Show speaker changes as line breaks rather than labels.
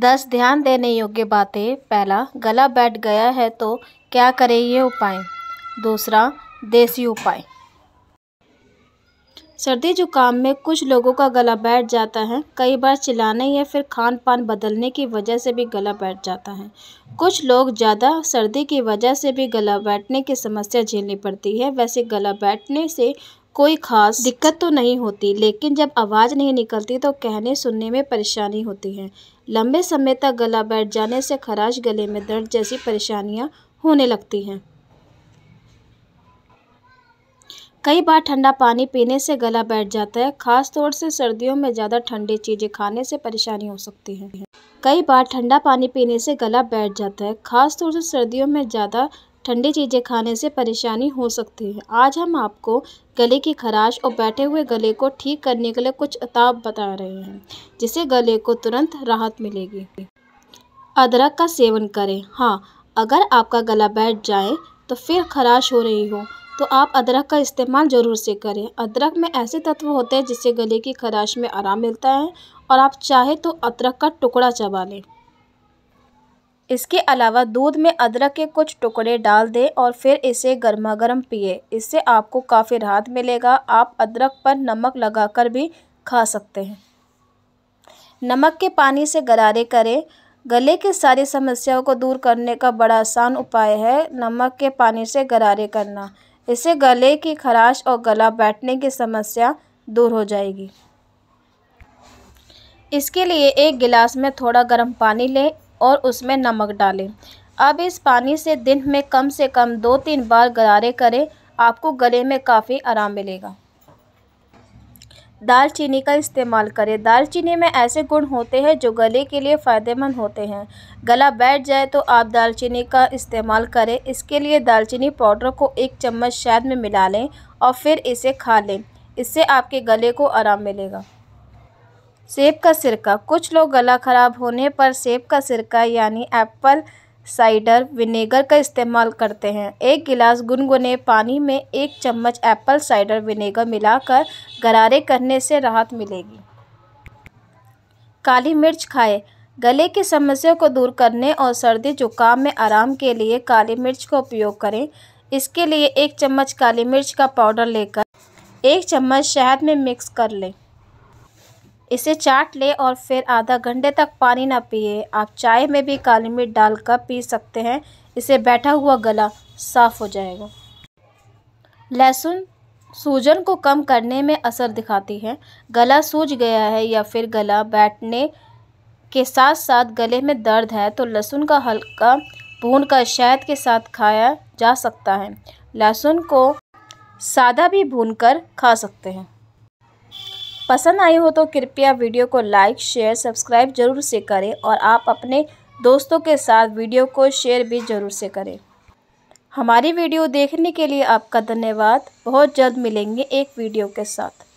दस ध्यान देने योग्य बातें पहला गला बैठ गया है तो क्या करें ये उपाय दूसरा देसी उपाय सर्दी जुकाम में कुछ लोगों का गला बैठ जाता है कई बार चिल्लाने या फिर खान पान बदलने की वजह से भी गला बैठ जाता है कुछ लोग ज़्यादा सर्दी की वजह से भी गला बैठने की समस्या झेलनी पड़ती है वैसे गला बैठने से कोई खास दिक्कत तो नहीं होती लेकिन जब आवाज़ नहीं निकलती तो कहने सुनने में परेशानी होती है लंबे समय तक गला बैठ जाने से खराश गले में दर्द जैसी परेशानियां होने लगती हैं कई बार ठंडा पानी पीने से गला बैठ जाता है खास तौर से सर्दियों में ज़्यादा ठंडी चीज़ें खाने से परेशानी हो सकती है कई बार ठंडा पानी पीने से गला बैठ जाता है खास तौर से सर्दियों में ज़्यादा ठंडी चीज़ें खाने से परेशानी हो सकती है आज हम आपको गले की खराश और बैठे हुए गले को ठीक करने के लिए कुछ अताब बता रहे हैं जिससे गले को तुरंत राहत मिलेगी अदरक का सेवन करें हाँ अगर आपका गला बैठ जाए तो फिर खराश हो रही हो तो आप अदरक का इस्तेमाल ज़रूर से करें अदरक में ऐसे तत्व होते हैं जिससे गले की खराश में आराम मिलता है और आप चाहे तो अदरक का टुकड़ा चबा लें इसके अलावा दूध में अदरक के कुछ टुकड़े डाल दें और फिर इसे गर्मा गर्म पिए इससे आपको काफ़ी राहत मिलेगा आप अदरक पर नमक लगाकर भी खा सकते हैं नमक के पानी से गरारे करें गले की सारी समस्याओं को दूर करने का बड़ा आसान उपाय है नमक के पानी से गरारे करना इससे गले की खराश और गला बैठने की समस्या दूर हो जाएगी इसके लिए एक गिलास में थोड़ा गर्म पानी लें और उसमें नमक डालें अब इस पानी से दिन में कम से कम दो तीन बार गरारे करें आपको गले में काफ़ी आराम मिलेगा दालचीनी का इस्तेमाल करें दालचीनी में ऐसे गुण होते हैं जो गले के लिए फ़ायदेमंद होते हैं गला बैठ जाए तो आप दालचीनी का इस्तेमाल करें इसके लिए दालचीनी पाउडर को एक चम्मच शहद में मिला लें और फिर इसे खा लें इससे आपके गले को आराम मिलेगा सेब का सिरका कुछ लोग गला ख़राब होने पर सेब का सिरका यानी एप्पल साइडर विनेगर का इस्तेमाल करते हैं एक गिलास गुनगुने पानी में एक चम्मच एप्पल साइडर विनेगर मिलाकर गरारे करने से राहत मिलेगी काली मिर्च खाएं गले की समस्या को दूर करने और सर्दी जुकाम में आराम के लिए काली मिर्च का उपयोग करें इसके लिए एक चम्मच काली मिर्च का पाउडर लेकर एक चम्मच शहद में मिक्स कर लें इसे चाट लें और फिर आधा घंटे तक पानी ना पिए आप चाय में भी काली मिर्च डालकर पी सकते हैं इसे बैठा हुआ गला साफ़ हो जाएगा लहसुन सूजन को कम करने में असर दिखाती है गला सूज गया है या फिर गला बैठने के साथ साथ गले में दर्द है तो लहसुन का हल्का भून कर शहद के साथ खाया जा सकता है लहसुन को सादा भी भून कर खा सकते हैं पसंद आई हो तो कृपया वीडियो को लाइक शेयर सब्सक्राइब जरूर से करें और आप अपने दोस्तों के साथ वीडियो को शेयर भी ज़रूर से करें हमारी वीडियो देखने के लिए आपका धन्यवाद बहुत जल्द मिलेंगे एक वीडियो के साथ